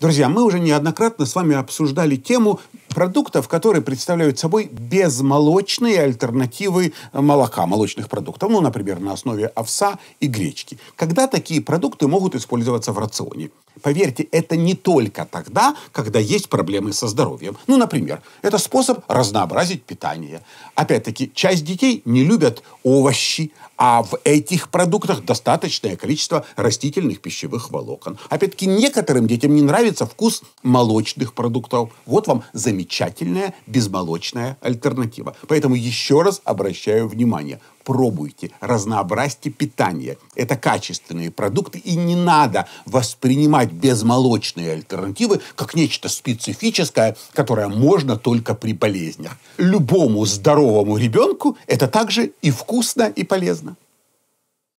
Друзья, мы уже неоднократно с вами обсуждали тему продуктов, которые представляют собой безмолочные альтернативы э, молока, молочных продуктов, ну, например, на основе овса и гречки. Когда такие продукты могут использоваться в рационе? Поверьте, это не только тогда, когда есть проблемы со здоровьем. Ну, например, это способ разнообразить питание. Опять-таки, часть детей не любят овощи, а в этих продуктах достаточное количество растительных пищевых волокон. Опять-таки, некоторым детям не нравится вкус молочных продуктов. Вот вам замечательно замечательная безмолочная альтернатива. Поэтому еще раз обращаю внимание, пробуйте, разнообразьте питание. Это качественные продукты, и не надо воспринимать безмолочные альтернативы как нечто специфическое, которое можно только при болезнях. Любому здоровому ребенку это также и вкусно, и полезно.